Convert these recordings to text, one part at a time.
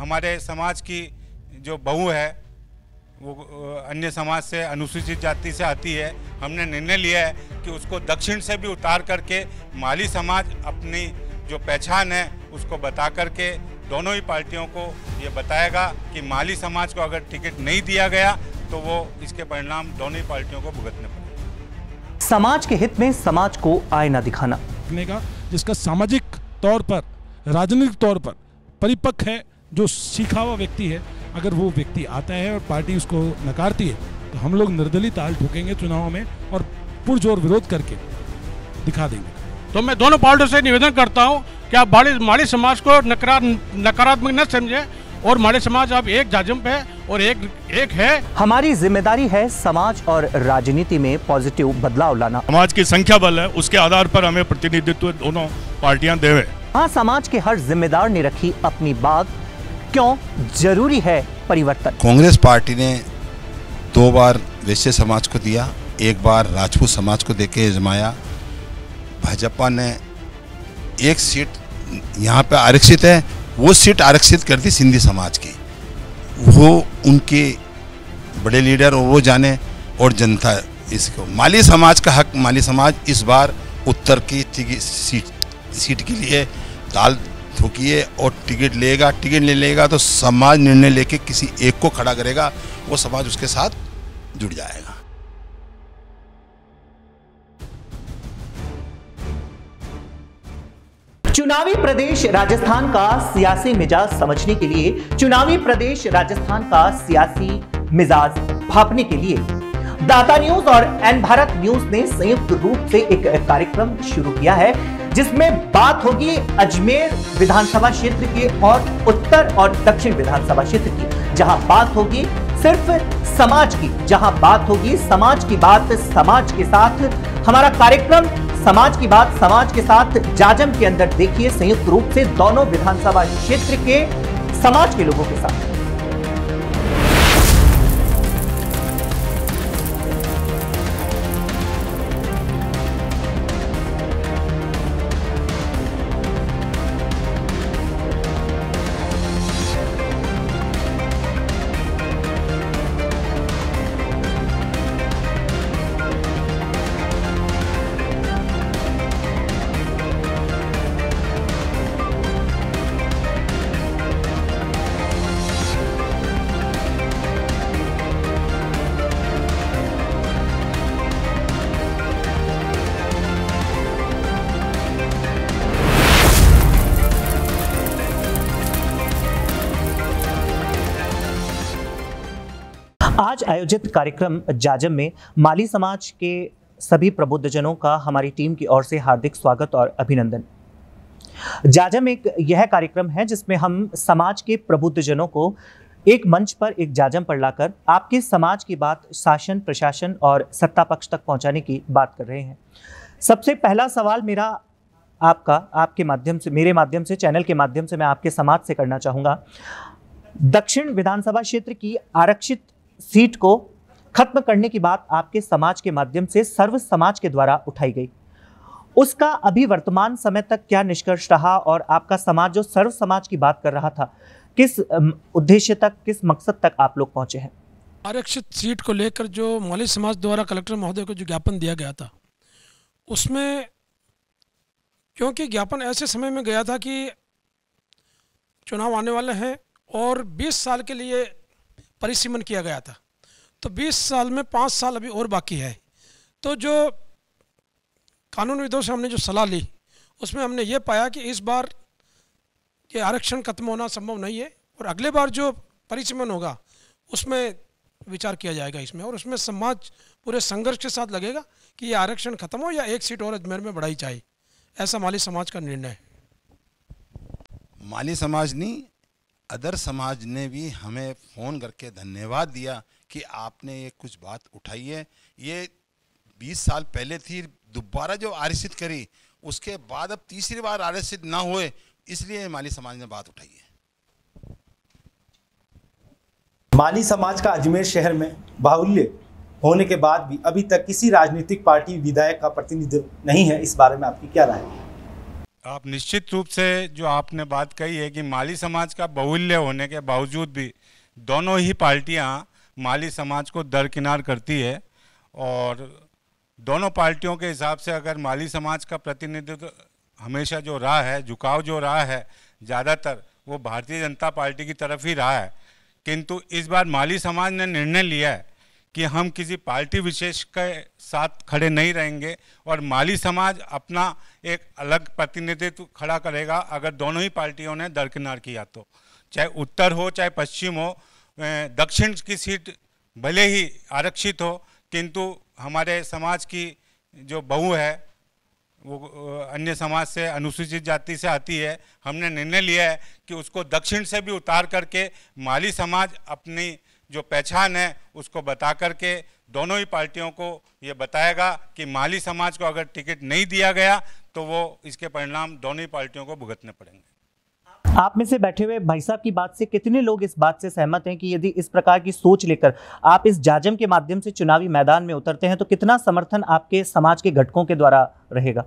हमारे समाज की जो बहू है वो अन्य समाज से अनुसूचित जाति से आती है हमने निर्णय लिया है कि उसको दक्षिण से भी उतार करके माली समाज अपनी जो पहचान है उसको बता करके दोनों ही पार्टियों को ये बताएगा कि माली समाज को अगर टिकट नहीं दिया गया तो वो इसके परिणाम दोनों ही पार्टियों को भुगतने पड़े समाज के हित में समाज को आयना दिखाना जिसका सामाजिक तौर पर राजनीतिक तौर पर परिपक्व है जो सीखा हुआ व्यक्ति है अगर वो व्यक्ति आता है और पार्टी उसको नकारती है तो हम लोग निर्दलीय ताल ठोकेंगे चुनाव में और पुरजोर विरोध करके दिखा देंगे तो मैं दोनों पार्टियों से निवेदन करता हूँ कि आप माड़ी समाज को नकारात्मक न समझें और माड़ी समाज आप एक जाजम पे और एक एक है हमारी जिम्मेदारी है समाज और राजनीति में पॉजिटिव बदलाव लाना समाज की संख्या बल है उसके आधार पर हमें प्रतिनिधित्व दोनों पार्टियां देवे हाँ समाज के हर जिम्मेदार ने रखी अपनी बात क्यों जरूरी है परिवर्तन कांग्रेस पार्टी ने दो बार वैश्य समाज को दिया एक बार राजपूत समाज को देके अजमाया भाजपा ने एक सीट यहाँ पे आरक्षित है वो सीट आरक्षित कर दी सिंधी समाज की वो उनके बड़े लीडर और वो जाने और जनता इसको माली समाज का हक माली समाज इस बार उत्तर की सीट सीट के लिए दाल थूकिए और टिकट लेगा टिकट ले लेगा तो समाज निर्णय लेके किसी एक को खड़ा करेगा वो समाज उसके साथ जुड़ जाएगा चुनावी प्रदेश राजस्थान का सियासी मिजाज समझने के लिए चुनावी प्रदेश राजस्थान का सियासी मिजाज भापने के लिए दाता न्यूज और एन भारत न्यूज ने संयुक्त रूप से एक कार्यक्रम शुरू किया है जिसमें बात होगी अजमेर विधानसभा क्षेत्र की और उत्तर और दक्षिण विधानसभा क्षेत्र की जहां बात होगी सिर्फ समाज की जहां बात होगी समाज की बात समाज के साथ हमारा कार्यक्रम समाज की बात समाज के साथ जाजम के अंदर देखिए संयुक्त रूप से दोनों विधानसभा क्षेत्र के समाज के लोगों के साथ आज आयोजित कार्यक्रम जाजम में माली समाज के सभी प्रबुद्धजनों का हमारी टीम की ओर से हार्दिक स्वागत और अभिनंदन जाजम एक यह कार्यक्रम है जिसमें हम समाज के प्रबुद्धजनों को एक मंच पर एक जाजम पर लाकर आपके समाज की बात शासन प्रशासन और सत्ता पक्ष तक पहुंचाने की बात कर रहे हैं सबसे पहला सवाल मेरा आपका आपके माध्यम से मेरे माध्यम से चैनल के माध्यम से मैं आपके समाज से करना चाहूँगा दक्षिण विधानसभा क्षेत्र की आरक्षित सीट को खत्म करने की बात आपके समाज के माध्यम से सर्व समाज के द्वारा उठाई गई उसका अभी वर्तमान समय तक क्या निष्कर्ष रहा और आपका समाज जो सर्व समाज की बात कर रहा था किस उद्देश्य तक किस मकसद तक आप लोग पहुंचे हैं आरक्षित सीट को लेकर जो मौलिक समाज द्वारा कलेक्टर महोदय को जो ज्ञापन दिया गया था उसमें क्योंकि ज्ञापन ऐसे समय में गया था कि चुनाव आने वाले हैं और 20 साल के लिए परिसीमन किया गया था तो 20 साल में पाँच साल अभी और बाकी है तो जो कानून कानूनविदों से हमने जो सलाह ली उसमें हमने ये पाया कि इस बार ये आरक्षण खत्म होना संभव नहीं है और अगले बार जो परिसीमन होगा उसमें विचार किया जाएगा इसमें और उसमें समाज पूरे संघर्ष के साथ लगेगा कि ये आरक्षण खत्म हो या एक सीट और अजमेर में बढ़ाई जाए ऐसा माली समाज का निर्णय है माली समाज नहीं अदर समाज ने भी हमें फ़ोन करके धन्यवाद दिया कि आपने ये कुछ बात उठाई है ये 20 साल पहले थी दोबारा जो आरक्षित करी उसके बाद अब तीसरी बार आरक्षित ना हुए इसलिए माली समाज ने बात उठाई है माली समाज का अजमेर शहर में बाहुल्य होने के बाद भी अभी तक किसी राजनीतिक पार्टी विधायक का प्रतिनिधित्व नहीं है इस बारे में आपकी क्या राय है आप निश्चित रूप से जो आपने बात कही है कि माली समाज का बहुल्य होने के बावजूद भी दोनों ही पार्टियां माली समाज को दरकिनार करती है और दोनों पार्टियों के हिसाब से अगर माली समाज का प्रतिनिधित्व हमेशा जो रहा है झुकाव जो रहा है ज़्यादातर वो भारतीय जनता पार्टी की तरफ ही रहा है किंतु इस बार माली समाज ने निर्णय लिया है कि हम किसी पार्टी विशेष के साथ खड़े नहीं रहेंगे और माली समाज अपना एक अलग प्रतिनिधित्व खड़ा करेगा अगर दोनों ही पार्टियों ने दरकिनार किया तो चाहे उत्तर हो चाहे पश्चिम हो दक्षिण की सीट भले ही आरक्षित हो किंतु हमारे समाज की जो बहु है वो अन्य समाज से अनुसूचित जाति से आती है हमने निर्णय लिया है कि उसको दक्षिण से भी उतार करके माली समाज अपनी जो पहचान है उसको बता करके दोनों ही पार्टियों को ये बताएगा कि माली समाज को अगर टिकट नहीं दिया गया तो वो इसके परिणाम दोनों ही पार्टियों को भुगतने पड़ेंगे आप में से बैठे हुए भाई साहब की बात से कितने लोग इस बात से सहमत हैं कि यदि इस प्रकार की सोच लेकर आप इस जाजम के माध्यम से चुनावी मैदान में उतरते हैं तो कितना समर्थन आपके समाज के घटकों के द्वारा रहेगा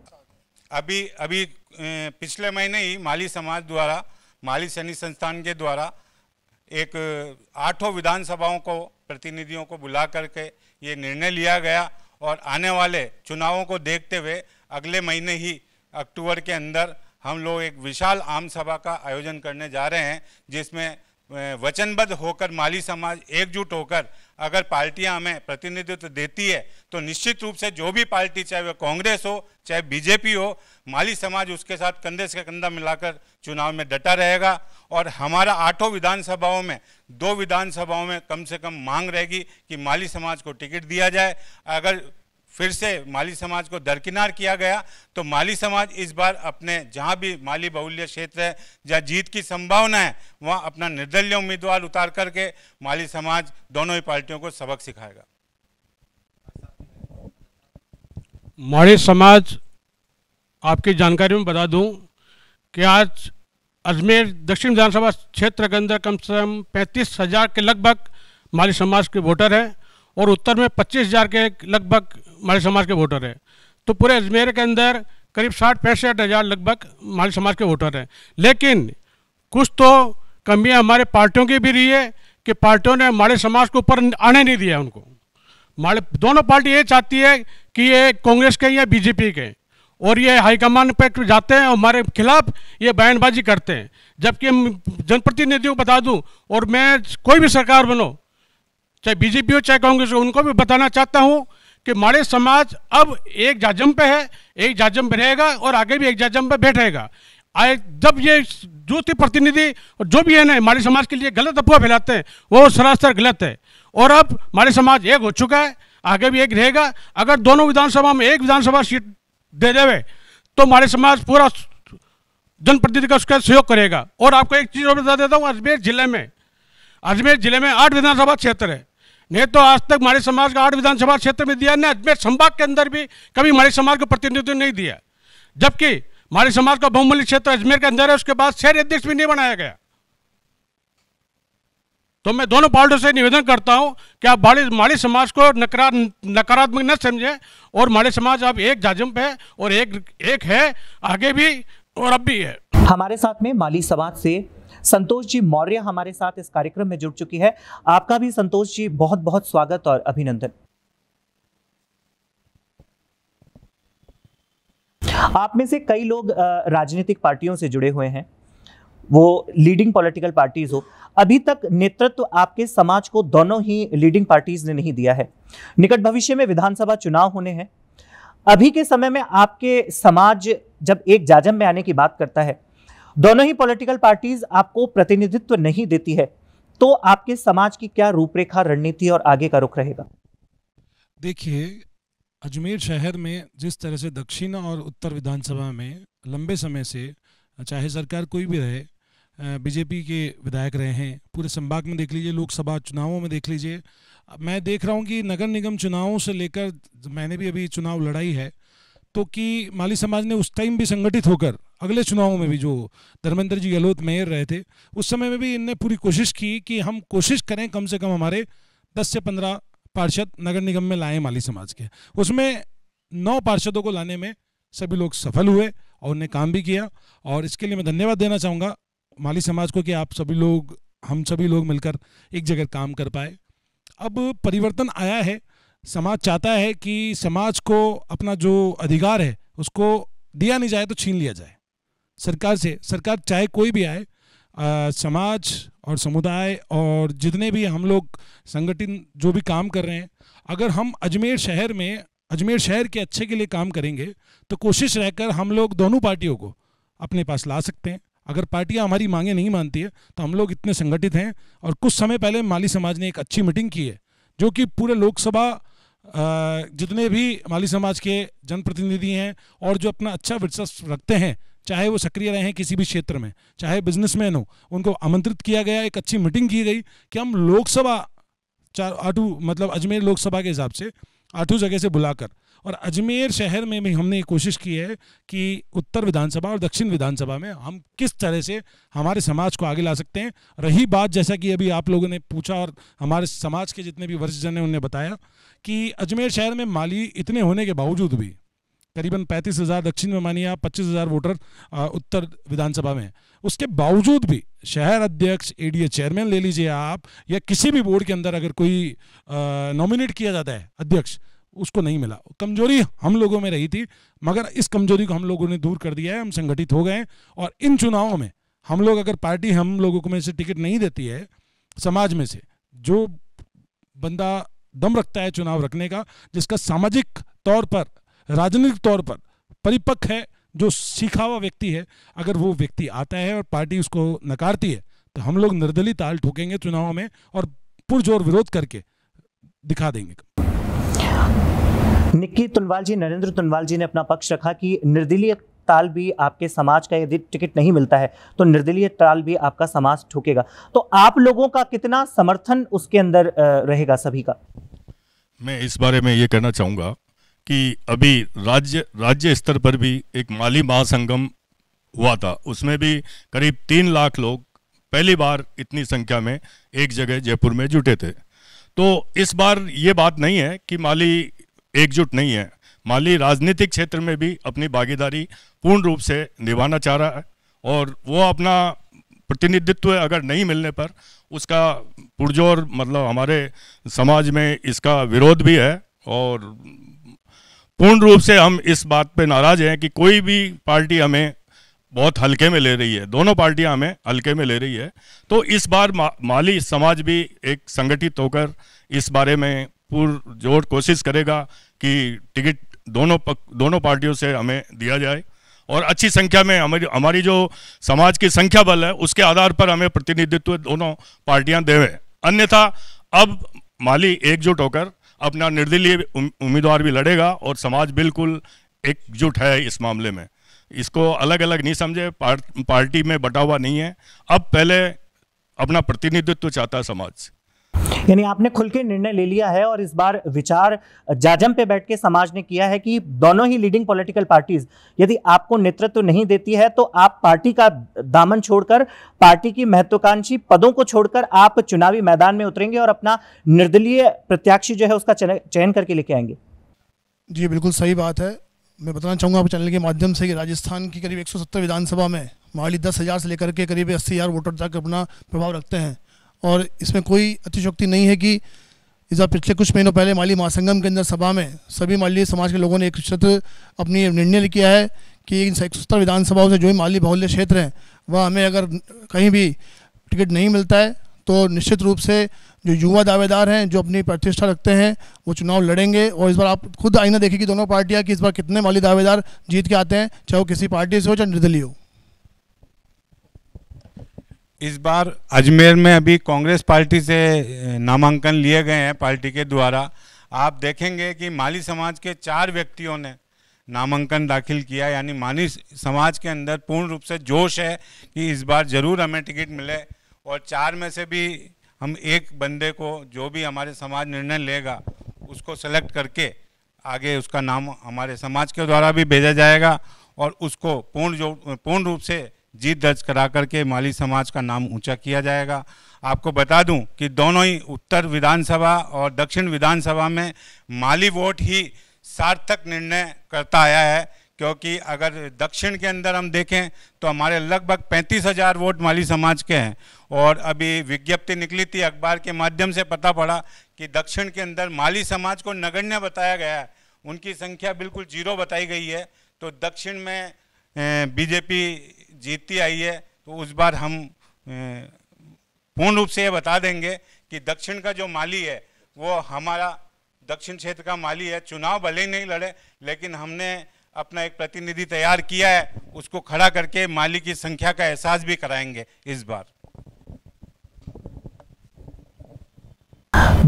अभी अभी पिछले महीने ही माली समाज द्वारा माली सैनिक संस्थान के द्वारा एक आठों विधानसभाओं को प्रतिनिधियों को बुला करके ये निर्णय लिया गया और आने वाले चुनावों को देखते हुए अगले महीने ही अक्टूबर के अंदर हम लोग एक विशाल आम सभा का आयोजन करने जा रहे हैं जिसमें वचनबद्ध होकर माली समाज एकजुट होकर अगर पार्टियां हमें प्रतिनिधित्व देती है तो निश्चित रूप से जो भी पार्टी चाहे वह कांग्रेस हो चाहे बीजेपी हो माली समाज उसके साथ कंधे से कंधा मिलाकर चुनाव में डटा रहेगा और हमारा आठों विधानसभाओं में दो विधानसभाओं में कम से कम मांग रहेगी कि माली समाज को टिकट दिया जाए अगर फिर से माली समाज को दरकिनार किया गया तो माली समाज इस बार अपने जहां भी माली बहुल्य क्षेत्र है जहां जीत की संभावना है वहां अपना निर्दलीय उम्मीदवार उतार करके माली समाज दोनों ही पार्टियों को सबक सिखाएगा माली समाज आपकी जानकारी में बता दूं कि आज अजमेर दक्षिण विधानसभा क्षेत्र के अंदर कम से कम पैंतीस हज़ार के लगभग माली समाज के वोटर हैं और उत्तर में पच्चीस हज़ार के लगभग माली समाज के वोटर हैं तो पूरे अजमेर के अंदर करीब साठ पैंसठ हज़ार लगभग माली समाज के वोटर हैं लेकिन कुछ तो कमियां हमारे पार्टियों की भी रही है कि पार्टियों ने माले समाज को ऊपर आने नहीं दिया उनको माले दोनों पार्टी ये चाहती है कि ये कांग्रेस के या बीजेपी के और ये हाईकमान पे जाते हैं और हमारे खिलाफ ये बयानबाजी करते हैं जबकि जनप्रतिनिधियों को बता दूं और मैं कोई भी सरकार बनो चाहे बीजेपी हो चाहे कांग्रेस हो उनको भी बताना चाहता हूँ कि माड़े समाज अब एक जाजम पे है एक जाजम पे रहेगा और आगे भी एक जाजम पे बैठेगा आए जब ये जो थे प्रतिनिधि और जो भी है ना माड़ी समाज के लिए गलत अफवाह फैलाते हैं वो सरासर गलत है और अब हमारे समाज एक हो चुका है आगे भी एक रहेगा अगर दोनों विधानसभा में एक विधानसभा सीट दे देवे तो हमारे समाज पूरा जनप्रतिनिधि का उसका सहयोग करेगा और आपको एक चीज़ और बता देता हूँ अजमेर जिले में अजमेर जिले में आठ विधानसभा क्षेत्र है नहीं तो आज तक हमारे समाज का आठ विधानसभा क्षेत्र में दिया ना अजमेर संभाग के अंदर भी कभी हमारे समाज को प्रतिनिधित्व नहीं दिया जबकि हमारे समाज का बहुमूल्य क्षेत्र अजमेर के अंदर है उसके बाद शहर अध्यक्ष भी नहीं बनाया गया तो मैं दोनों पार्टियों से निवेदन करता हूं कि आप भाड़ी माड़ी समाज को नकारा नकारात्मक न समझें और माड़ी समाज अब एक जाजम्प है और एक एक है आगे भी और अब भी है हमारे साथ में माली समाज से संतोष जी मौर्य हमारे साथ इस कार्यक्रम में जुड़ चुकी है आपका भी संतोष जी बहुत बहुत स्वागत और अभिनंदन आप में से कई लोग राजनीतिक पार्टियों से जुड़े हुए हैं वो लीडिंग पॉलिटिकल पार्टीज हो अभी तक नेतृत्व आपके समाज को दोनों ही लीडिंग पार्टीज ने नहीं दिया है निकट भविष्य में विधानसभा चुनाव होने हैं अभी के समय में आपके समाज जब एक जाजम में आने की बात करता है दोनों ही पॉलिटिकल पार्टीज आपको प्रतिनिधित्व नहीं देती है तो आपके समाज की क्या रूपरेखा रणनीति और आगे का रुख रहेगा देखिए अजमेर शहर में जिस तरह से दक्षिण और उत्तर विधानसभा में लंबे समय से चाहे सरकार कोई भी रहे बीजेपी के विधायक रहे हैं पूरे संभाग में देख लीजिए लोकसभा चुनावों में देख लीजिए मैं देख रहा हूँ कि नगर निगम चुनावों से लेकर मैंने भी अभी चुनाव लड़ाई है तो कि माली समाज ने उस टाइम भी संगठित होकर अगले चुनावों में भी जो धर्मेंद्र जी गहलोत मेयर रहे थे उस समय में भी इनने पूरी कोशिश की कि हम कोशिश करें कम से कम हमारे 10 से 15 पार्षद नगर निगम में लाएं माली समाज के उसमें नौ पार्षदों को लाने में सभी लोग सफल हुए और उन्हें काम भी किया और इसके लिए मैं धन्यवाद देना चाहूँगा माली समाज को कि आप सभी लोग हम सभी लोग मिलकर एक जगह काम कर पाए अब परिवर्तन आया है समाज चाहता है कि समाज को अपना जो अधिकार है उसको दिया नहीं जाए तो छीन लिया जाए सरकार से सरकार चाहे कोई भी आए आ, समाज और समुदाय और जितने भी हम लोग संगठन जो भी काम कर रहे हैं अगर हम अजमेर शहर में अजमेर शहर के अच्छे के लिए काम करेंगे तो कोशिश रहकर हम लोग दोनों पार्टियों को अपने पास ला सकते हैं अगर पार्टियां हमारी मांगे नहीं मानती है तो हम लोग इतने संगठित हैं और कुछ समय पहले माली समाज ने एक अच्छी मीटिंग की है जो कि पूरे लोकसभा जितने भी माली समाज के जनप्रतिनिधि हैं और जो अपना अच्छा विश्वास रखते हैं चाहे वो सक्रिय रहे हैं किसी भी क्षेत्र में चाहे बिजनेसमैन हो उनको आमंत्रित किया गया एक अच्छी मीटिंग की गई कि हम लोकसभा चार आठू मतलब अजमेर लोकसभा के हिसाब से आठों जगह से बुलाकर और अजमेर शहर में भी हमने कोशिश की है कि उत्तर विधानसभा और दक्षिण विधानसभा में हम किस तरह से हमारे समाज को आगे ला सकते हैं रही बात जैसा कि अभी आप लोगों ने पूछा और हमारे समाज के जितने भी वरिष्ठ जन हैं उन्हें बताया कि अजमेर शहर में माली इतने होने के बावजूद भी करीबन पैंतीस हज़ार दक्षिण में मानिए आप पच्चीस हज़ार वोटर उत्तर विधानसभा में उसके बावजूद भी शहर अध्यक्ष एडीए चेयरमैन ले लीजिए आप या किसी भी बोर्ड के अंदर अगर कोई नॉमिनेट किया जाता है अध्यक्ष उसको नहीं मिला कमजोरी हम लोगों में रही थी मगर इस कमजोरी को हम लोगों ने दूर कर दिया है हम संगठित हो गए और इन चुनावों में हम लोग अगर पार्टी हम लोगों को में से टिकट नहीं देती है समाज में से जो बंदा दम रखता है चुनाव रखने का जिसका सामाजिक तौर पर राजनीतिक तौर पर परिपक्व है जो सीखा हुआ व्यक्ति है अगर वो व्यक्ति आता है और पार्टी उसको नकारती है तो हम लोग निर्दलीय ताल ठोकेंगे चुनावों में और पुरजोर विरोध करके दिखा देंगे निक्की तुनवाल जी नरेंद्र तुनवाल जी ने अपना पक्ष रखा कि निर्दलीय ताल भी आपके समाज का यदि टिकट नहीं मिलता है तो निर्दलीय ताल भी आपका समाज ठोकेगा तो आप लोगों का कितना समर्थन उसके अंदर रहेगा सभी का मैं इस बारे में ये कहना चाहूँगा कि अभी राज्य राज्य स्तर पर भी एक माली महासंगम हुआ था उसमें भी करीब तीन लाख लोग पहली बार इतनी संख्या में एक जगह जयपुर में जुटे थे तो इस बार ये बात नहीं है कि माली एकजुट नहीं है माली राजनीतिक क्षेत्र में भी अपनी भागीदारी पूर्ण रूप से निभाना चाह रहा है और वो अपना प्रतिनिधित्व अगर नहीं मिलने पर उसका पुरजोर मतलब हमारे समाज में इसका विरोध भी है और पूर्ण रूप से हम इस बात पे नाराज हैं कि कोई भी पार्टी हमें बहुत हल्के में ले रही है दोनों पार्टियां हमें हल्के में ले रही है तो इस बार मा, माली समाज भी एक संगठित होकर इस बारे में पुरजोर कोशिश करेगा कि टिकट दोनों पक, दोनों पार्टियों से हमें दिया जाए और अच्छी संख्या में हमारी हमारी जो समाज की संख्या बल है उसके आधार पर हमें प्रतिनिधित्व दोनों पार्टियां देवे अन्यथा अब माली एकजुट होकर अपना निर्दलीय उम्मीदवार भी लड़ेगा और समाज बिल्कुल एकजुट है इस मामले में इसको अलग अलग नहीं समझे पार, पार्टी में बटा हुआ नहीं है अब पहले अपना प्रतिनिधित्व चाहता है समाज यानी आपने खुल के निर्णय ले लिया है और इस बार विचार जाजम पे बैठ के समाज ने किया है कि दोनों ही लीडिंग पॉलिटिकल पार्टीज यदि आपको नेतृत्व नहीं देती है तो आप पार्टी का दामन छोड़कर पार्टी की महत्वाकांक्षी पदों को छोड़कर आप चुनावी मैदान में उतरेंगे और अपना निर्दलीय प्रत्याशी जो है उसका चयन करके लेके आएंगे जी बिल्कुल सही बात है मैं बताना चाहूँगा आप चैनल के माध्यम से कि राजस्थान की करीब 170 विधानसभा में माली दस हज़ार से लेकर के करीब अस्सी हज़ार वोटर तक अपना प्रभाव रखते हैं और इसमें कोई अतिशोक्ति नहीं है कि इस बार पिछले कुछ महीनों पहले माली महासंगम के अंदर सभा में सभी माली समाज के लोगों ने एक क्षेत्र अपनी निर्णय किया है कि इन एक सत्तर विधानसभाओं से जो भी माली बाहुल्य क्षेत्र हैं वह हमें अगर कहीं भी टिकट नहीं मिलता है तो निश्चित रूप से जो युवा दावेदार हैं जो अपनी प्रतिष्ठा रखते हैं वो चुनाव लड़ेंगे और इस बार आप खुद आईना देखेगी दोनों पार्टियां कि इस बार कितने माली दावेदार जीत के आते हैं चाहे वो किसी पार्टी से हो चाहे निर्दलीय हो इस बार अजमेर में अभी कांग्रेस पार्टी से नामांकन लिए गए हैं पार्टी के द्वारा आप देखेंगे कि माली समाज के चार व्यक्तियों ने नामांकन दाखिल किया यानी माली समाज के अंदर पूर्ण रूप से जोश है कि इस बार ज़रूर हमें टिकट मिले और चार में से भी हम एक बंदे को जो भी हमारे समाज निर्णय लेगा उसको सेलेक्ट करके आगे उसका नाम हमारे समाज के द्वारा भी भेजा जाएगा और उसको पूर्ण जो पूर्ण रूप से जीत दर्ज करा करके माली समाज का नाम ऊंचा किया जाएगा आपको बता दूं कि दोनों ही उत्तर विधानसभा और दक्षिण विधानसभा में माली वोट ही सार्थक निर्णय करता आया है क्योंकि अगर दक्षिण के अंदर हम देखें तो हमारे लगभग पैंतीस हज़ार वोट माली समाज के हैं और अभी विज्ञप्ति निकली थी अखबार के माध्यम से पता पड़ा कि दक्षिण के अंदर माली समाज को नगण्य बताया गया है उनकी संख्या बिल्कुल जीरो बताई गई है तो दक्षिण में बीजेपी जीतती आई है तो उस बार हम पूर्ण रूप से ये बता देंगे कि दक्षिण का जो माली है वो हमारा दक्षिण क्षेत्र का माली है चुनाव भले ही नहीं लड़े लेकिन हमने अपना एक प्रतिनिधि तैयार किया है उसको खड़ा करके माली की संख्या का एहसास भी कराएंगे इस बार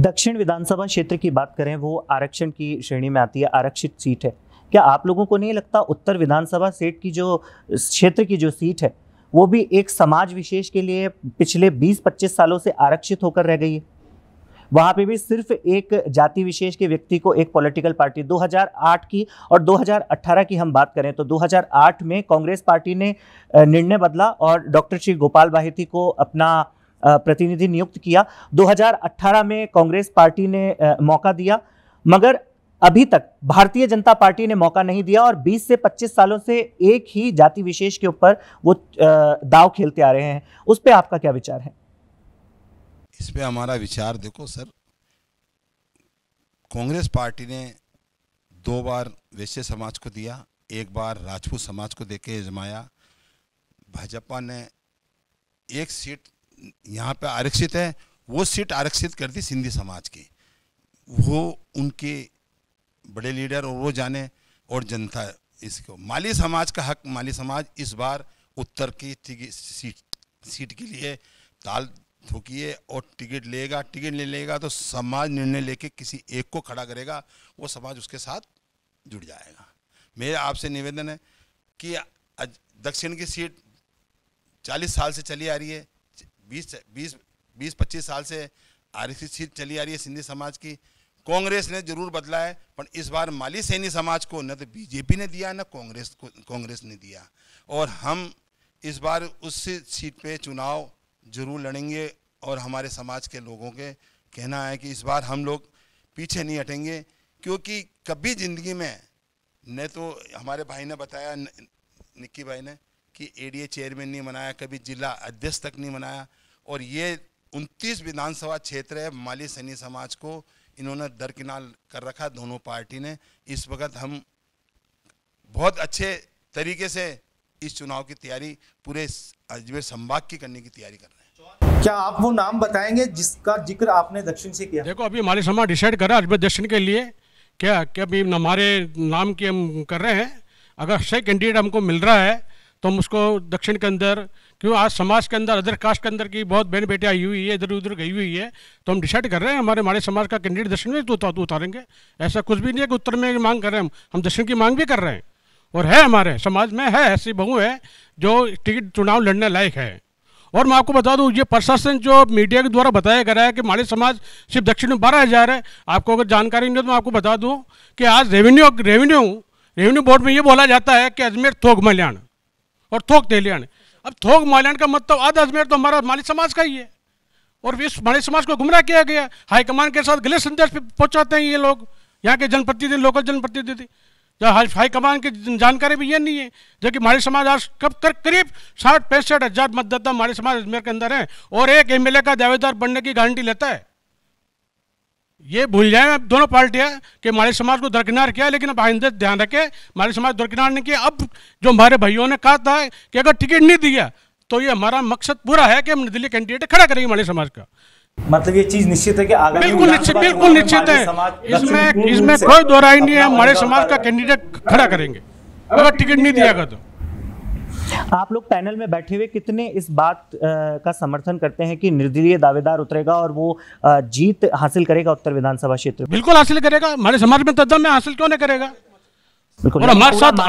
दक्षिण विधानसभा क्षेत्र की बात करें वो आरक्षण की श्रेणी में आती है आरक्षित सीट है क्या आप लोगों को नहीं लगता उत्तर विधानसभा सीट की जो क्षेत्र की जो सीट है वो भी एक समाज विशेष के लिए पिछले 20-25 सालों से आरक्षित होकर रह गई है वहां पे भी सिर्फ एक जाति विशेष के व्यक्ति को एक पॉलिटिकल पार्टी 2008 की और 2018 की हम बात करें तो 2008 में कांग्रेस पार्टी ने निर्णय बदला और डॉक्टर श्री गोपाल बाहिती को अपना प्रतिनिधि नियुक्त किया 2018 में कांग्रेस पार्टी ने मौका दिया मगर अभी तक भारतीय जनता पार्टी ने मौका नहीं दिया और 20 से 25 सालों से एक ही जाति विशेष के ऊपर वो दाव खेलते आ रहे हैं उस पर आपका क्या विचार है इस पर हमारा विचार देखो सर कांग्रेस पार्टी ने दो बार वैश्य समाज को दिया एक बार राजपूत समाज को दे के आजमाया भाजपा ने एक सीट यहाँ पे आरक्षित है वो सीट आरक्षित कर दी सिंधी समाज की वो उनके बड़े लीडर और वो जाने और जनता इसको माली समाज का हक माली समाज इस बार उत्तर की सीट सीट के लिए ताल थूकिए और टिकट लेगा टिकट ले लेगा तो समाज निर्णय लेके किसी एक को खड़ा करेगा वो समाज उसके साथ जुड़ जाएगा मेरा आपसे निवेदन है कि दक्षिण की सीट 40 साल से चली आ रही है बीस बीस बीस पच्चीस साल से आर सीट चली आ रही है सिंधी समाज की कांग्रेस ने जरूर बदला है पर इस बार माली सैनी समाज को न तो बीजेपी ने दिया न कांग्रेस को कांग्रेस ने दिया और हम इस बार उस सीट पे चुनाव जरूर लड़ेंगे और हमारे समाज के लोगों के कहना है कि इस बार हम लोग पीछे नहीं हटेंगे क्योंकि कभी ज़िंदगी में न तो हमारे भाई ने बताया निक्की भाई ने कि एडीए चेयरमैन नहीं बनाया कभी जिला अध्यक्ष तक नहीं बनाया और ये 29 विधानसभा क्षेत्र है माली सैनी समाज को इन्होंने दरकिनार कर रखा दोनों पार्टी ने इस वक्त हम बहुत अच्छे तरीके से इस चुनाव की तैयारी पूरे अजमेर संभाग की करने की तैयारी कर क्या आप वो नाम बताएंगे जिसका जिक्र आपने दक्षिण से किया देखो अभी हमारे समाज डिसाइड करा अजमेर दक्षिण के लिए क्या क्या अभी हमारे नाम की हम कर रहे हैं अगर सही कैंडिडेट हमको मिल रहा है तो हम उसको दक्षिण के अंदर क्यों आज समाज के अंदर अदर कास्ट के अंदर की बहुत बहन बेटी आई हुई है इधर उधर गई हुई है तो हम डिसाइड कर रहे हैं हमारे हमारे समाज का कैंडिडेट दक्षिण में तो उतारेंगे ऐसा कुछ भी नहीं है कि उत्तर में मांग कर रहे हैं हम हम दक्षिण की मांग भी कर रहे हैं और है हमारे समाज में है ऐसी बहू है जो टिकट चुनाव लड़ने लायक है और मैं आपको बता दूं ये प्रशासन जो मीडिया के द्वारा बताया गया है कि माली समाज सिर्फ दक्षिण में बारह हज़ार है आपको अगर जानकारी नहीं हो तो मैं आपको बता दूं कि आज रेवेन्यू रेवेन्यू रेवेन्यू बोर्ड में ये बोला जाता है कि अजमेर थोक मल्याण और थोक तेलियाण अब थोक मल्याण का मतलब आधा अजमेर तो हमारा माली समाज का ही है और इस माली समाज को गुमराह किया गया हाईकमान के साथ गले संदेश पहुँचाते हैं ये लोग यहाँ के जनप्रतिनिधि लोकल जनप्रतिनिधि हाई कमान की जानकारी भी ये नहीं है जो कि हमारे समाज आज कब तक करीब साठ पैंसठ हजार मतदाता माड़ी समाज अजमेर के अंदर है और एक एमएलए का दावेदार बनने की गारंटी लेता है ये भूल जाए अब दोनों पार्टियां कि हमारे समाज को दरकिनार किया लेकिन अब आइंदे ध्यान रखे हमारे समाज दरकिनार नहीं किया अब जो हमारे भाइयों ने कहा था कि अगर टिकट नहीं दिया तो ये हमारा मकसद पूरा है कि हम निर्दलीय कैंडिडेट खड़ा करेंगे हमारे समाज का मतलब ये चीज निश्चित है कि आगामी बिल्कुल निश्चित बिल्कुल निश्चित है इसमें इसमें कोई दो नहीं है हमारे समाज का कैंडिडेट खड़ा करेंगे अगर टिकट नहीं दिया गया तो आप लोग पैनल में बैठे हुए कितने इस बात का समर्थन करते हैं कि निर्दलीय दावेदार उतरेगा और वो जीत हासिल करेगा उत्तर विधानसभा क्षेत्र बिल्कुल हासिल करेगा हमारे समाज में तद्दम में हासिल क्यों नहीं करेगा और हमारे साथ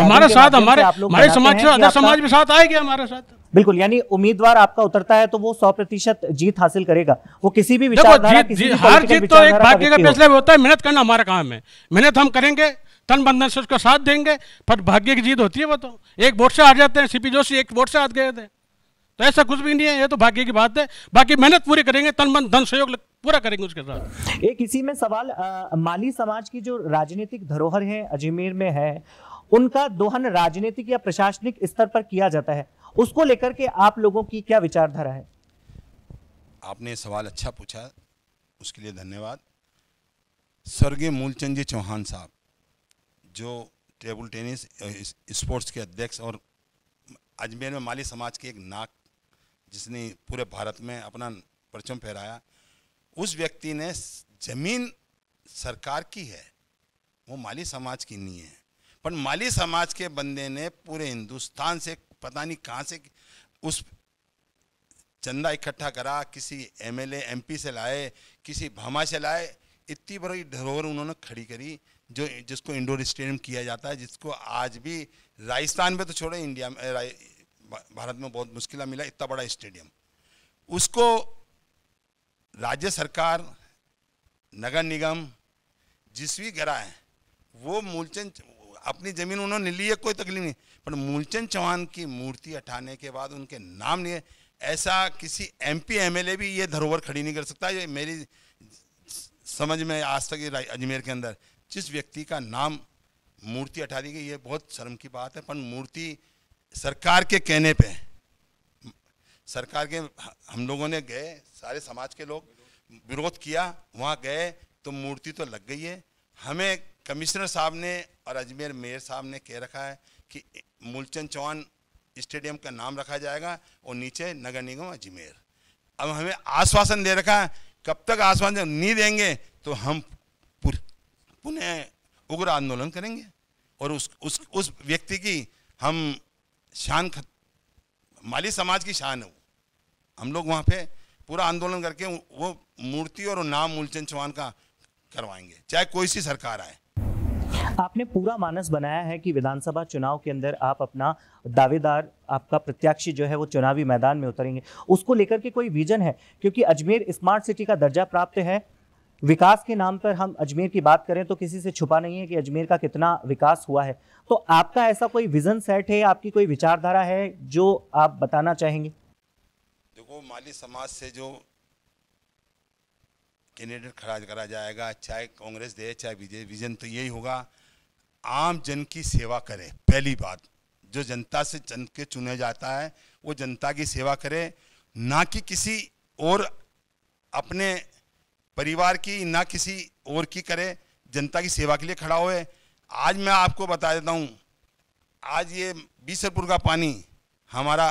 हमारे साथ हमारे हमारे समाज से समाज भी साथ आएगी हमारे साथ बिल्कुल यानी उम्मीदवार आपका उतरता है तो वो सौ प्रतिशत जीत हासिल करेगा वो किसी भी विचारधारा किसी भी हार जीत तो एक भाग्य का फैसला होता है मेहनत करना हमारा काम है मेहनत हम करेंगे तन बंधन से उसका साथ देंगे पर भाग्य की जीत होती है वो तो एक वोट से आ जाते हैं सीपी जोशी एक वोट से आ गए थे तो ऐसा कुछ भी नहीं है ये तो भाग्य की बात है बाकी मेहनत पूरी करेंगे तन मन धन सहयोग पूरा करेंगे उसके साथ एक इसी में सवाल आ, माली समाज की जो राजनीतिक धरोहर है अजमेर में है उनका दोहन राजनीतिक या प्रशासनिक स्तर पर किया जाता है उसको लेकर के आप लोगों की क्या विचारधारा है आपने सवाल अच्छा पूछा उसके लिए धन्यवाद स्वर्गीय मूलचंद जी चौहान साहब जो टेबल टेनिस स्पोर्ट्स के अध्यक्ष और अजमेर में माली समाज के एक नाक जिसने पूरे भारत में अपना परचम फहराया उस व्यक्ति ने जमीन सरकार की है वो माली समाज की नहीं है पर माली समाज के बंदे ने पूरे हिंदुस्तान से पता नहीं कहाँ से उस चंदा इकट्ठा करा किसी एमएलए एमपी से लाए किसी भामा से लाए इतनी बड़ी धरोहर उन्होंने खड़ी करी जो जिसको इंडोर स्टेडियम किया जाता है जिसको आज भी राजस्थान में तो छोड़े इंडिया में भारत में बहुत मुश्किल मिला इतना बड़ा स्टेडियम उसको राज्य सरकार नगर निगम जिस भी गरा है वो मूलचंद अपनी ज़मीन उन्होंने ली है कोई तकलीफ नहीं पर मूलचंद चौहान की मूर्ति हटाने के बाद उनके नाम लिए ऐसा किसी एमपी एमएलए भी ये धरोहर खड़ी नहीं कर सकता ये मेरी समझ में आज तक अजमेर के अंदर जिस व्यक्ति का नाम मूर्ति हटा दी गई ये बहुत शर्म की बात है पर मूर्ति सरकार के कहने पे सरकार के हम लोगों ने गए सारे समाज के लोग विरोध किया वहाँ गए तो मूर्ति तो लग गई है हमें कमिश्नर साहब ने और अजमेर मेयर साहब ने कह रखा है कि मूलचंद चौहान स्टेडियम का नाम रखा जाएगा और नीचे नगर निगम अजमेर अब हमें आश्वासन दे रखा है कब तक आश्वासन नहीं देंगे तो हम पुनः उग्र आंदोलन करेंगे और उस उस उस व्यक्ति की हम शान खत, माली समाज की शान है वो हम लोग वहाँ पे पूरा आंदोलन करके वो मूर्ति और नाम मूलचंद चौहान का करवाएंगे चाहे कोई सी सरकार आए आपने पूरा मानस बनाया है कि विधानसभा चुनाव के अंदर आप अपना दावेदार आपका प्रत्याशी जो है वो चुनावी मैदान में उतरेंगे उसको लेकर के कोई विजन है क्योंकि अजमेर स्मार्ट सिटी का दर्जा प्राप्त है विकास के नाम पर हम अजमेर की बात करें तो किसी से छुपा नहीं है कि अजमेर का कितना विकास हुआ है तो आपका ऐसा कोई विजन सेट है आपकी कोई विचारधारा है जो आप बताना चाहेंगे देखो माली समाज से जो कैंडिडेट खड़ा करा जाएगा चाहे कांग्रेस दे चाहे बीजेपी विजन तो यही होगा आम जन की सेवा करें पहली बात जो जनता से जन के चुने जाता है वो जनता की सेवा करे ना कि किसी और अपने परिवार की ना किसी और की करे जनता की सेवा के लिए खड़ा होए आज मैं आपको बता देता हूँ आज ये बीसरपुर का पानी हमारा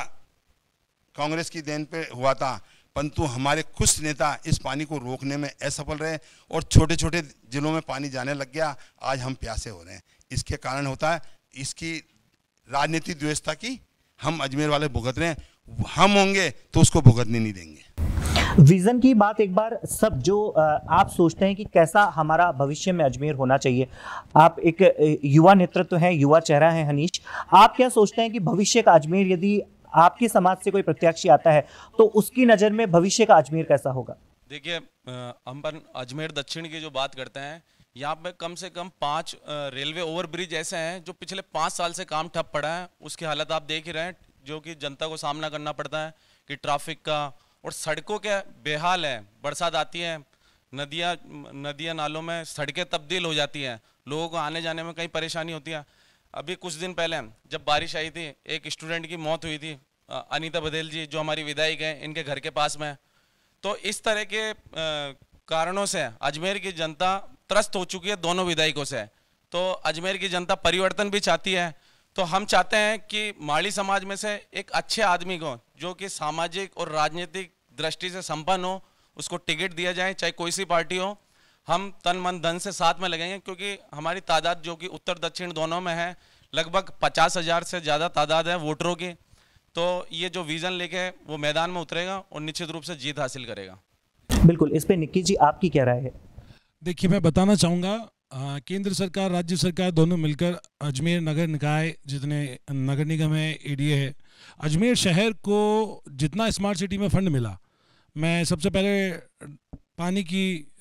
कांग्रेस की देन पे हुआ था परंतु हमारे कुछ नेता इस पानी को रोकने में असफल रहे और छोटे छोटे जिलों में पानी जाने लग गया आज हम प्यासे हो रहे हैं इसके कारण होता है इसकी राजनीतिक द्वेषता की हम अजमेर वाले भुगत रहे हैं हम होंगे तो उसको भुगतने नहीं देंगे विजन की बात एक बार सब जो आप सोचते हैं कि कैसा हमारा भविष्य में अजमेर होना चाहिए आप एक युवा नेतृत्व हैं युवा चेहरा हैं हनीश आप क्या सोचते हैं कि भविष्य का अजमेर यदि आपकी समाज से कोई प्रत्याशी आता है तो उसकी नज़र में भविष्य का अजमेर कैसा होगा देखिए हम पर अजमेर दक्षिण की जो बात करते हैं यहाँ पे कम से कम पांच रेलवे ओवरब्रिज ऐसे हैं जो पिछले पांच साल से काम ठप पड़ा है उसकी हालत आप देख ही रहे हैं जो कि जनता को सामना करना पड़ता है कि ट्रैफिक का और सड़कों के बेहाल है बरसात आती है नदियाँ नदियाँ नालों में सड़कें तब्दील हो जाती हैं लोगों को आने जाने में कई परेशानी होती है अभी कुछ दिन पहले जब बारिश आई थी एक स्टूडेंट की मौत हुई थी अनीता बधेल जी जो हमारी विधायक हैं इनके घर के पास में तो इस तरह के कारणों से अजमेर की जनता त्रस्त हो चुकी है दोनों विधायकों से तो अजमेर की जनता परिवर्तन भी चाहती है तो हम चाहते हैं कि माली समाज में से एक अच्छे आदमी को जो कि सामाजिक और राजनीतिक दृष्टि से संपन्न हो उसको टिकट दिया जाए चाहे कोई सी पार्टी हो हम तन मन धन से साथ में लगेंगे क्योंकि हमारी तादाद जो कि उत्तर दक्षिण दोनों में है लगभग पचास हज़ार से ज़्यादा तादाद है वोटरों की तो ये जो विज़न लेके वो मैदान में उतरेगा और निश्चित रूप से जीत हासिल करेगा बिल्कुल इस पर निक्की जी आपकी क्या राय है देखिए मैं बताना चाहूँगा केंद्र सरकार राज्य सरकार दोनों मिलकर अजमेर नगर निकाय जितने नगर निगम है एडीए e है अजमेर शहर को जितना स्मार्ट सिटी में फंड मिला मैं सबसे पहले पानी की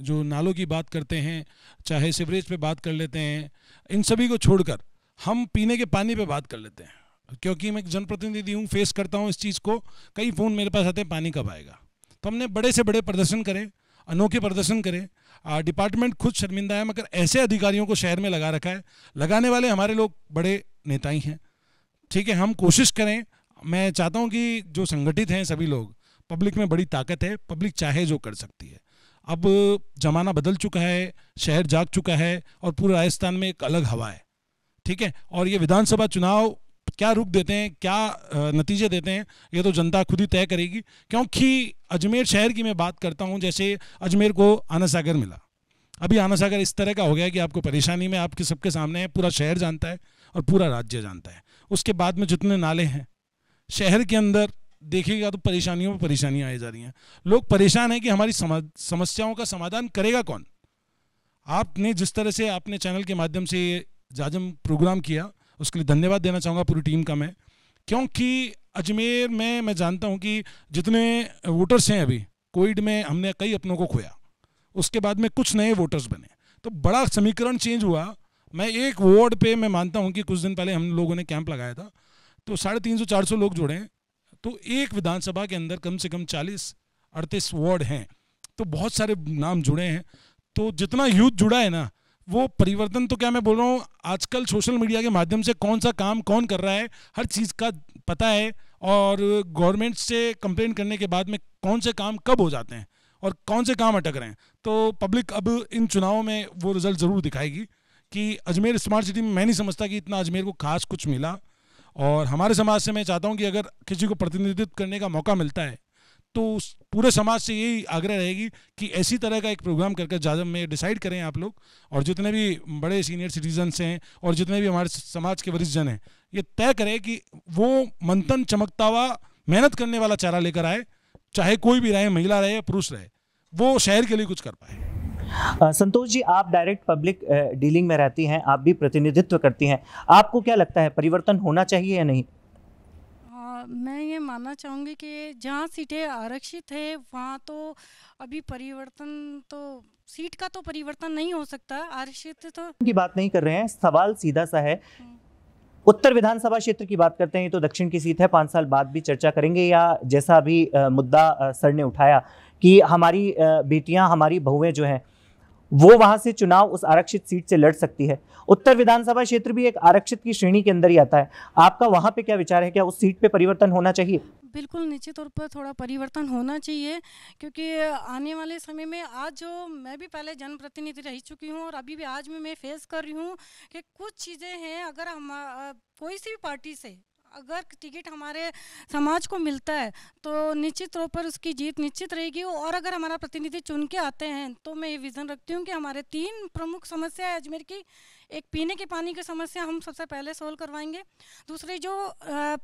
जो नालों की बात करते हैं चाहे सिवरेज पे बात कर लेते हैं इन सभी को छोड़कर हम पीने के पानी पे बात कर लेते हैं क्योंकि मैं एक जनप्रतिनिधि हूँ फेस करता हूँ इस चीज़ को कई फ़ोन मेरे पास आते हैं पानी कब आएगा तो हमने बड़े से बड़े प्रदर्शन करें अनोखे प्रदर्शन करें डिपार्टमेंट खुद शर्मिंदा है मगर ऐसे अधिकारियों को शहर में लगा रखा है लगाने वाले हमारे लोग बड़े नेता ही हैं ठीक है हम कोशिश करें मैं चाहता हूँ कि जो संगठित हैं सभी लोग पब्लिक में बड़ी ताकत है पब्लिक चाहे जो कर सकती है अब ज़माना बदल चुका है शहर जाग चुका है और पूरे राजस्थान में एक अलग हवा है ठीक है और ये विधानसभा चुनाव क्या रूप देते हैं क्या नतीजे देते हैं ये तो जनता खुद ही तय करेगी क्योंकि अजमेर शहर की मैं बात करता हूँ जैसे अजमेर को आना सागर मिला अभी आना सागर इस तरह का हो गया कि आपको परेशानी में आपके सबके सामने है पूरा शहर जानता है और पूरा राज्य जानता है उसके बाद में जितने नाले हैं शहर के अंदर देखेगा तो परेशानियों में परेशानियां आई जा रही हैं लोग परेशान हैं कि हमारी समस्याओं का समाधान करेगा कौन आपने जिस तरह से आपने चैनल के माध्यम से जाजम प्रोग्राम किया उसके लिए धन्यवाद देना चाहूँगा पूरी टीम का मैं क्योंकि अजमेर में मैं जानता हूँ कि जितने वोटर्स हैं अभी कोविड में हमने कई अपनों को खोया उसके बाद में कुछ नए वोटर्स बने तो बड़ा समीकरण चेंज हुआ मैं एक वार्ड पे मैं मानता हूँ कि कुछ दिन पहले हम लोगों ने कैंप लगाया था तो साढ़े तीन सौ चार सौ लोग जुड़े हैं तो एक विधानसभा के अंदर कम से कम चालीस अड़तीस वार्ड हैं तो बहुत सारे नाम जुड़े हैं तो जितना यूथ जुड़ा है ना वो परिवर्तन तो क्या मैं बोल रहा हूँ आजकल सोशल मीडिया के माध्यम से कौन सा काम कौन कर रहा है हर चीज़ का पता है और गवर्नमेंट से कंप्लेंट करने के बाद में कौन से काम कब हो जाते हैं और कौन से काम अटक रहे हैं तो पब्लिक अब इन चुनावों में वो रिजल्ट ज़रूर दिखाएगी कि अजमेर स्मार्ट सिटी में मैं नहीं समझता कि इतना अजमेर को खास कुछ मिला और हमारे समाज से मैं चाहता हूँ कि अगर किसी को प्रतिनिधित्व करने का मौका मिलता है तो पूरे समाज से यही आग्रह रहेगी कि ऐसी तरह का एक प्रोग्राम करके जाजम में डिसाइड करें आप लोग और जितने भी बड़े सीनियर सिटीजन्स हैं और जितने भी हमारे समाज के वरिष्ठ जन हैं ये तय करें कि वो मंथन चमकता हुआ मेहनत करने वाला चारा लेकर आए चाहे कोई भी रहे महिला रहे या पुरुष रहे वो शहर के लिए कुछ कर पाए संतोष जी आप डायरेक्ट पब्लिक डीलिंग में रहती हैं आप भी प्रतिनिधित्व करती हैं आपको क्या लगता है परिवर्तन होना चाहिए या नहीं मैं ये मानना चाहूँगी कि जहाँ सीटें आरक्षित है वहाँ तो अभी परिवर्तन तो सीट का तो परिवर्तन नहीं हो सकता आरक्षित तो की बात नहीं कर रहे हैं सवाल सीधा सा है हम्म। उत्तर विधानसभा क्षेत्र की बात करते हैं तो दक्षिण की सीट है पाँच साल बाद भी चर्चा करेंगे या जैसा अभी मुद्दा सर ने उठाया कि हमारी बेटियां हमारी बहुएं जो हैं वो वहां से चुनाव उस आरक्षित सीट से लड़ सकती है उत्तर विधानसभा क्षेत्र भी एक आरक्षित की श्रेणी के अंदर ही आता है आपका वहां पे क्या विचार है क्या उस सीट पे परिवर्तन होना चाहिए बिल्कुल निश्चित तौर पर थोड़ा परिवर्तन होना चाहिए क्योंकि आने वाले समय में आज जो मैं भी पहले जनप्रतिनिधि रह चुकी हूँ और अभी भी आज में मैं फेस कर रही हूँ कि कुछ चीज़ें हैं अगर हम कोई सी भी पार्टी से अगर टिकट हमारे समाज को मिलता है तो निश्चित तौर पर उसकी जीत निश्चित रहेगी और अगर हमारा प्रतिनिधि चुन के आते हैं तो मैं ये विज़न रखती हूँ कि हमारे तीन प्रमुख समस्या है अजमेर की एक पीने के पानी की समस्या हम सबसे पहले सोल्व करवाएंगे दूसरी जो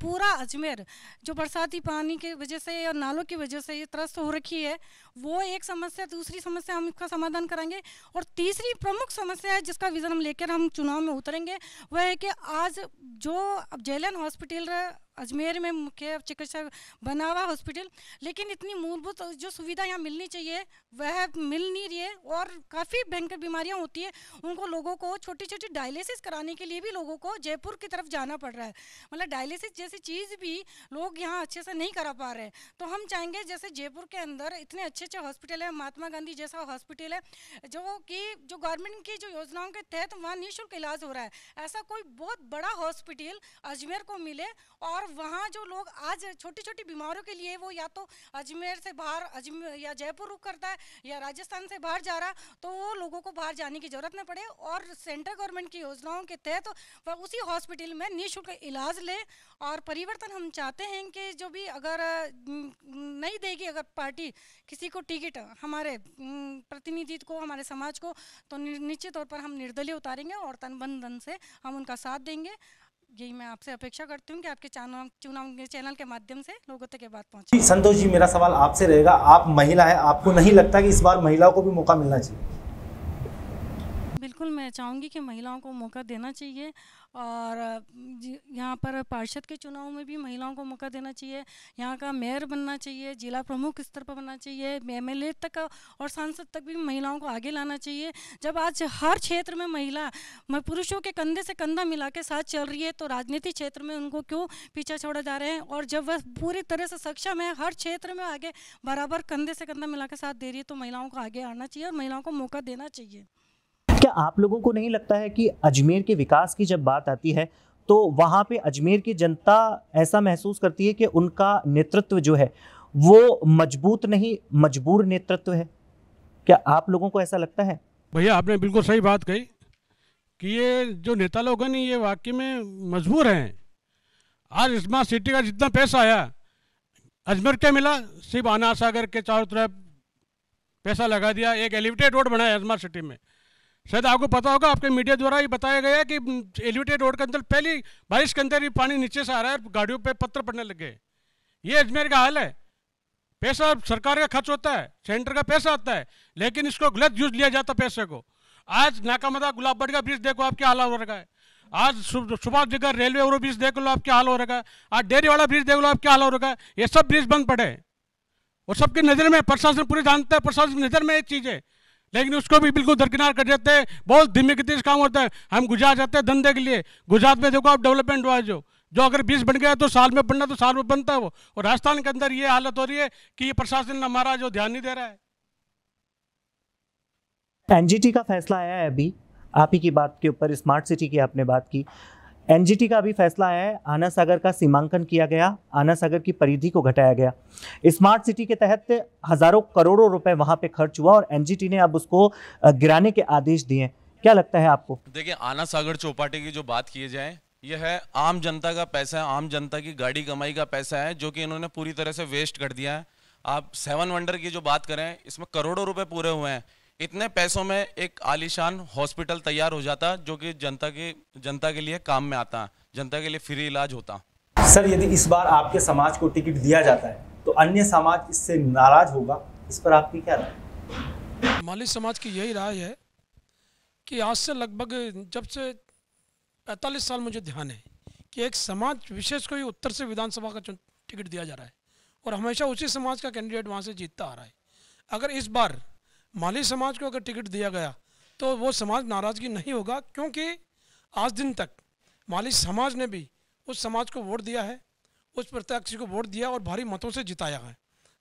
पूरा अजमेर जो बरसाती पानी की वजह से और नालों की वजह से ये त्रस्त हो रखी है वो एक समस्या दूसरी समस्या हम इसका समाधान कराएंगे और तीसरी प्रमुख समस्या है जिसका विज़न हम लेकर हम चुनाव में उतरेंगे वह है कि आज जो जेलन हॉस्पिटल अजमेर में मुख्य चिकित्सा बना हुआ हॉस्पिटल लेकिन इतनी मूलभूत जो सुविधा यहाँ मिलनी चाहिए वह मिल नहीं रही है और काफ़ी भयंकर बीमारियाँ होती है उनको लोगों को छोटी छोटी डायलिसिस कराने के लिए भी लोगों को जयपुर की तरफ जाना पड़ रहा है मतलब डायलिसिस जैसी चीज़ भी लोग यहाँ अच्छे से नहीं करा पा रहे हैं तो हम चाहेंगे जैसे जयपुर के अंदर इतने अच्छे अच्छे हॉस्पिटल है महात्मा गांधी जैसा हॉस्पिटल है जो कि जो गवर्नमेंट की जो योजनाओं के तहत वहाँ निःशुल्क इलाज हो रहा है ऐसा कोई बहुत बड़ा हॉस्पिटल अजमेर को मिले और वहाँ जो लोग आज छोटी छोटी बीमारियों के लिए वो या तो अजमेर से बाहर अजमेर या जयपुर रुक करता है या राजस्थान से बाहर जा रहा तो वो लोगों को बाहर जाने की ज़रूरत न पड़े और सेंट्रल गवर्नमेंट की योजनाओं के तहत तो उसी हॉस्पिटल में निःशुल्क इलाज ले और परिवर्तन हम चाहते हैं कि जो भी अगर नहीं देगी अगर पार्टी किसी को टिकट हमारे प्रतिनिधि को हमारे समाज को तो निश्चित तौर पर हम निर्दलीय उतारेंगे और तन बंधन से हम उनका साथ देंगे यही मैं आपसे अपेक्षा करती हूँ कि आपके चुनाव चैनल के माध्यम से लोगों तक ये बात पहुँचे संतोष जी मेरा सवाल आपसे रहेगा आप महिला है आपको नहीं लगता कि इस बार महिलाओं को भी मौका मिलना चाहिए बिल्कुल मैं चाहूँगी कि महिलाओं को मौका देना चाहिए और यहाँ पर पार्षद के चुनाव में भी महिलाओं को मौका देना चाहिए यहाँ का मेयर बनना चाहिए जिला प्रमुख स्तर पर बनना चाहिए एम तक और सांसद तक भी महिलाओं को आगे लाना चाहिए जब आज हर क्षेत्र में महिला पुरुषों के कंधे से कंधा मिला के साथ चल रही है तो राजनीति क्षेत्र में उनको क्यों पीछा छोड़ा जा रहे हैं और जब वह पूरी तरह से सक्षम है हर क्षेत्र में आगे बराबर कंधे से कंधा मिला के साथ दे रही है तो महिलाओं को आगे आना चाहिए और महिलाओं को मौका देना चाहिए क्या आप लोगों को नहीं लगता है कि अजमेर के विकास की जब बात आती है तो वहाँ पे अजमेर की जनता ऐसा महसूस करती है कि उनका नेतृत्व जो है वो मजबूत नहीं मजबूर नेतृत्व है क्या आप लोगों को ऐसा लगता है भैया आपने बिल्कुल सही बात कही कि ये जो नेता लोग हैं ये वाकई में मजबूर हैं आज स्मार्ट सिटी का जितना पैसा आया अजमेर क्या मिला सिर्फ आना सागर के चारों तरफ पैसा लगा दिया एक एलिवेटेड रोड बनाया स्मार्ट सिटी में शायद आपको पता होगा आपके मीडिया द्वारा ये बताया गया कि एलिवेटेड रोड के अंदर पहली बारिश के अंदर ही पानी नीचे से आ रहा है गाड़ियों पे पत्थर पड़ने लग गए ये अजमेर का हाल है पैसा सरकार का खर्च होता है सेंटर का पैसा आता है लेकिन इसको गलत यूज लिया जाता पैसे को आज नाकामदा गुलाबगढ़ का ब्रिज देखो आपके हाल हो रखा है आज सुभाष जगह रेलवे और ब्रिज देख लो आपके हाल हो रखा है आज डेयरी वाला ब्रिज देख लो आपके हाल हो रखा है ये सब ब्रिज बंद पड़े और सबकी नज़र में प्रशासन पूरे जानता है प्रशासन की नज़र में ये चीज़ है लेकिन उसको भी बिल्कुल दरकिनार कर देते हैं बहुत धीमे गति से काम होता है हम गुजरात जाते हैं धंधे के लिए गुजरात में देखो आप डेवलपमेंट हुआ जो जो अगर बीस बन गया तो साल में बनना तो साल में बनता है वो और राजस्थान के अंदर ये हालत हो रही है कि ये प्रशासन हमारा जो ध्यान नहीं दे रहा है एनजीटी का फैसला आया है अभी आप ही की बात के ऊपर स्मार्ट सिटी की आपने बात की एनजीटी का भी फैसला आया है आना सागर का सीमांकन किया गया आना सागर की परिधि को घटाया गया स्मार्ट सिटी के तहत हजारों करोड़ों रुपए वहां पे खर्च हुआ और एनजीटी ने अब उसको गिराने के आदेश दिए क्या लगता है आपको देखिए आना सागर चौपाटी की जो बात किए जाए यह है आम जनता का पैसा है आम जनता की गाड़ी कमाई का पैसा है जो कि इन्होंने पूरी तरह से वेस्ट कर दिया है आप सेवन वंडर की जो बात करें इसमें करोड़ों रुपए पूरे हुए हैं इतने पैसों में एक आलिशान हॉस्पिटल तैयार हो जाता जो कि जनता के जनता के लिए काम में आता जनता के लिए फ्री इलाज होता सर यदि इस बार आपके समाज को टिकट दिया जाता है तो अन्य समाज इससे नाराज होगा इस पर आपकी क्या राय माली समाज की यही राय है कि आज से लगभग जब से 45 साल मुझे ध्यान है कि एक समाज विशेष को ही उत्तर से विधानसभा का टिकट दिया जा रहा है और हमेशा उसी समाज का कैंडिडेट वहाँ से जीतता आ रहा है अगर इस बार माली समाज को अगर टिकट दिया गया तो वो समाज नाराज़गी नहीं होगा क्योंकि आज दिन तक माली समाज ने भी उस समाज को वोट दिया है उस प्रत्याशी को वोट दिया और भारी मतों से जिताया है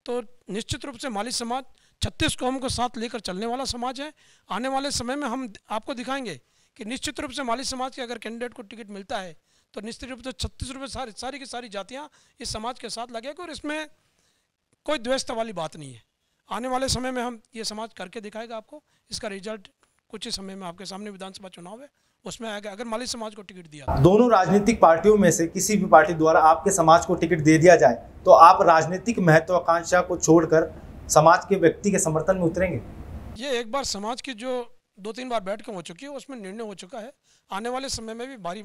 तो निश्चित रूप से माली समाज छत्तीस कौम को साथ लेकर चलने वाला समाज है आने वाले समय में हम आपको दिखाएंगे कि निश्चित रूप से माली समाज के अगर कैंडिडेट को टिकट मिलता है तो निश्चित रूप से छत्तीस रुपये सारी सारी की सारी जातियाँ इस समाज के साथ लगेगी और इसमें कोई द्वेषता वाली बात नहीं है आने वाले समय में हम ये समाज करके दिखाएगा आपको इसका रिजल्ट कुछ ही समय में आपके सामने विधानसभा चुनाव है उसमें आएगा अगर माली समाज को टिकट दिया दोनों राजनीतिक पार्टियों में से किसी भी पार्टी द्वारा आपके समाज को टिकट दे दिया जाए तो आप राजनीतिक महत्वाकांक्षा को छोड़कर समाज के व्यक्ति के समर्थन में उतरेंगे ये एक बार समाज की जो दो तीन बार बैठक हो चुकी है उसमें निर्णय हो चुका है आने वाले समय में भी भारी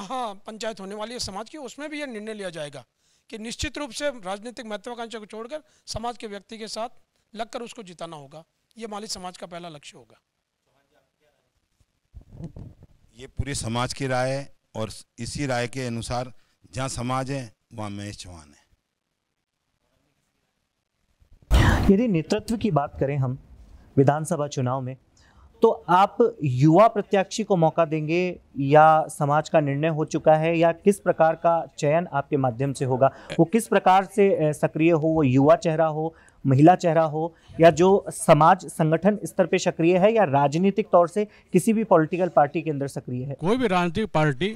महापंचायत होने वाली है समाज की उसमें भी यह निर्णय लिया जाएगा कि निश्चित रूप से राजनीतिक महत्वाकांक्षा को छोड़कर समाज के व्यक्ति के साथ लगकर उसको जिताना होगा ये माली समाज का पहला लक्ष्य होगा ये पूरे समाज की राय है और इसी राय के अनुसार जहाँ समाज है वहाँ महेश चौहान है यदि नेतृत्व की बात करें हम विधानसभा चुनाव में तो आप युवा प्रत्याशी को मौका देंगे या समाज का निर्णय हो चुका है या किस प्रकार का चयन आपके माध्यम से होगा वो किस प्रकार से सक्रिय हो वो युवा चेहरा हो महिला चेहरा हो या जो समाज संगठन स्तर पे सक्रिय है या राजनीतिक तौर से किसी भी पॉलिटिकल पार्टी के अंदर सक्रिय है कोई भी राजनीतिक पार्टी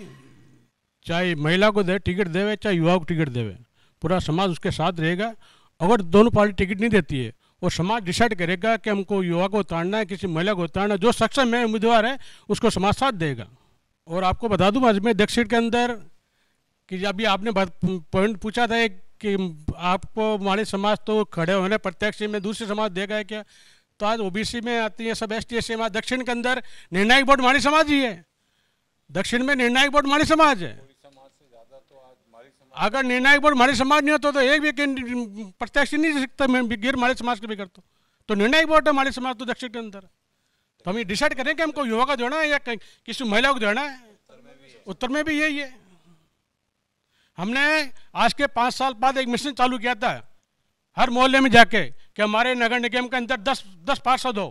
चाहे महिला को दे टिकट देवे चाहे युवा को टिकट देवे पूरा समाज उसके साथ रहेगा अगर दोनों पार्टी टिकट नहीं देती है और समाज डिसाइड करेगा कि हमको युवा को उतारना है किसी महिला को उतारना है जो सक्षम है उम्मीदवार है उसको समाज साथ देगा और आपको बता दूं अजमेर दक्षिण के अंदर कि अभी आपने पॉइंट पूछा था एक कि आपको हमारे समाज तो खड़े होने प्रत्यक्ष में दूसरे समाज देगा क्या तो आज ओबीसी में आती है सब एस टी एस दक्षिण के अंदर निर्णायक बोर्ड मानी समाज ही है दक्षिण में निर्णायक बोर्ड मानी समाज है अगर निर्णायक बोर्ड हमारे समाज नहीं होता तो एक भी प्रत्याशी नहीं दे सकता मैं गिर हमारे समाज के भी करता तो निर्णायक बोर्ड तो हमारे समाज तो दक्षिण के अंदर तो हम ये डिसाइड करें कि हमको युवा को जोड़ना है या किसी महिला को जोड़ना है उत्तर में भी यही है हमने आज के पाँच साल बाद एक मिशन चालू किया था हर मोहल्ले में जाके कि हमारे नगर निगम के अंदर दस दस पार्षद हो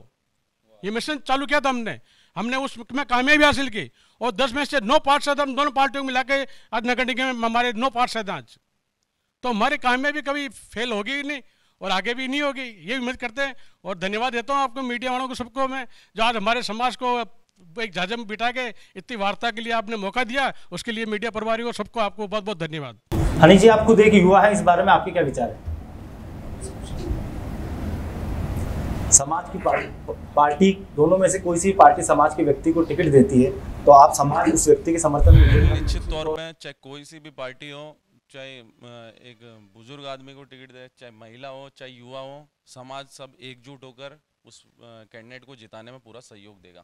ये मिशन चालू किया था हमने हमने उसमें कामयाबी हासिल की और दस में से नौ पार्षद हम दोनों पार्टियों को मिला के आज नगर निगम में हमारे नौ पार्षद हैं आज तो हमारी कामयाबी कभी फेल होगी ही नहीं और आगे भी नहीं होगी ये उम्मीद करते हैं और धन्यवाद देता हूँ आपको मीडिया वालों को सबको मैं जो आज हमारे समाज को एक झाजम बिठा के इतनी वार्ता के लिए आपने मौका दिया उसके लिए मीडिया परिवार और सबको आपको बहुत बहुत धन्यवाद हनी जी आप खुद एक युवा है इस बारे में आपके क्या विचार है समाज की पार्टी पार्टी दोनों में से कोई सी पार्टी समाज के व्यक्ति को टिकट देती है तो आप समाज उस व्यक्ति के समर्थन में निश्चित तौर पर चाहे कोई सी भी पार्टी हो चाहे एक बुजुर्ग आदमी को टिकट दे चाहे महिला हो चाहे युवा हो समाज सब एकजुट होकर उस कैंडिडेट को जिताने में पूरा सहयोग देगा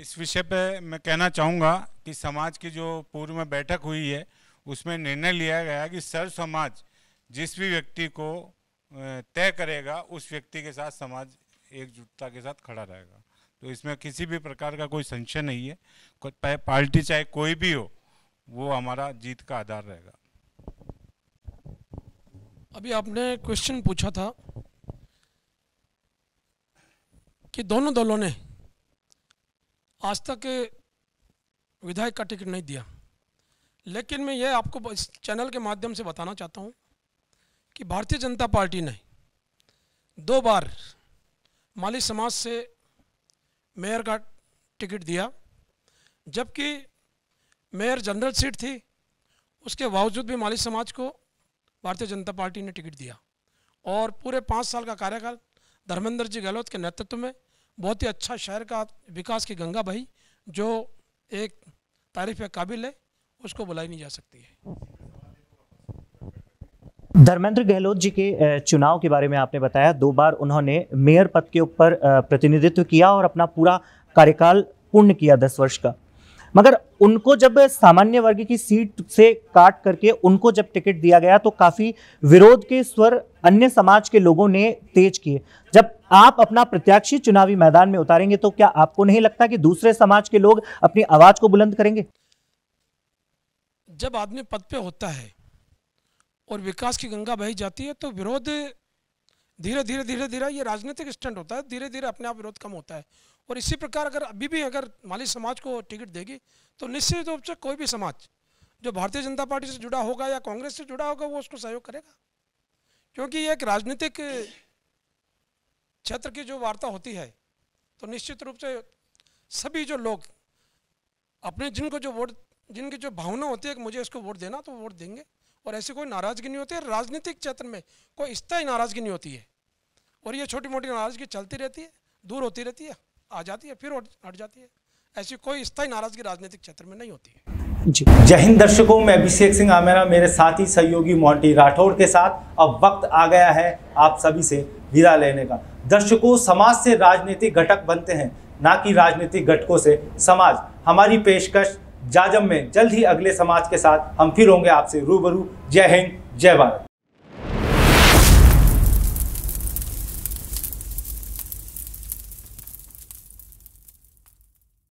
इस विषय पे मैं कहना चाहूँगा कि समाज की जो पूर्व में बैठक हुई है उसमें निर्णय लिया गया कि सर्व समाज जिस भी व्यक्ति को तय करेगा उस व्यक्ति के साथ समाज एकजुटता के साथ खड़ा रहेगा तो इसमें किसी भी प्रकार का कोई संशय नहीं है पार्टी चाहे कोई भी हो वो हमारा जीत का आधार रहेगा अभी आपने क्वेश्चन पूछा था कि दोनों दलों ने आज तक विधायक का टिकट नहीं दिया लेकिन मैं ये आपको इस चैनल के माध्यम से बताना चाहता हूँ कि भारतीय जनता पार्टी ने दो बार माली समाज से मेयर का टिकट दिया जबकि मेयर जनरल सीट थी उसके बावजूद भी माली समाज को भारतीय जनता पार्टी ने टिकट दिया और पूरे पाँच साल का कार्यकाल धर्मेंद्र जी गहलोत के नेतृत्व में बहुत ही अच्छा शहर का विकास की गंगा बही जो एक तारीफ़ काबिल है उसको बुलाई नहीं जा सकती है धर्मेंद्र गहलोत जी के चुनाव के बारे में आपने बताया दो बार उन्होंने मेयर पद के ऊपर प्रतिनिधित्व किया और अपना पूरा कार्यकाल पूर्ण किया दस वर्ष का मगर उनको जब सामान्य वर्ग की सीट से काट करके उनको जब टिकट दिया गया तो काफ़ी विरोध के स्वर अन्य समाज के लोगों ने तेज किए जब आप अपना प्रत्याशी चुनावी मैदान में उतारेंगे तो क्या आपको नहीं लगता कि दूसरे समाज के लोग अपनी आवाज़ को बुलंद करेंगे जब आदमी पद पे होता है और विकास की गंगा बही जाती है तो विरोध धीरे धीरे धीरे धीरे ये राजनीतिक स्टैंड होता है धीरे धीरे अपने आप विरोध कम होता है और इसी प्रकार अगर अभी भी अगर माली समाज को टिकट देगी तो निश्चित रूप से कोई भी समाज जो भारतीय जनता पार्टी से जुड़ा होगा या कांग्रेस से जुड़ा होगा वो उसको सहयोग करेगा क्योंकि ये एक राजनीतिक क्षेत्र की जो वार्ता होती है तो निश्चित रूप से सभी जो लोग अपने जिनको जो वोट जिनकी जो भावना होती है कि मुझे इसको वोट देना तो वोट देंगे और ऐसी कोई नाराज़गी नहीं होती है राजनीतिक क्षेत्र में कोई स्थायी नाराज़गी नहीं होती है और ये छोटी मोटी नाराज़गी चलती रहती है दूर होती रहती है आ जाती है फिर हट जाती है ऐसी कोई स्थायी नाराज़गी राजनीतिक क्षेत्र में नहीं होती है जय हिंद दर्शकों मैं अभिषेक सिंह आमेरा मेरे साथी सहयोगी मोंटी राठौड़ के साथ अब वक्त आ गया है आप सभी से विदा लेने का दर्शकों समाज से राजनीतिक घटक बनते हैं ना कि राजनीतिक घटकों से समाज हमारी पेशकश जाजम में जल्द ही अगले समाज के साथ हम फिर होंगे आपसे रूबरू जय हिंद जय भारत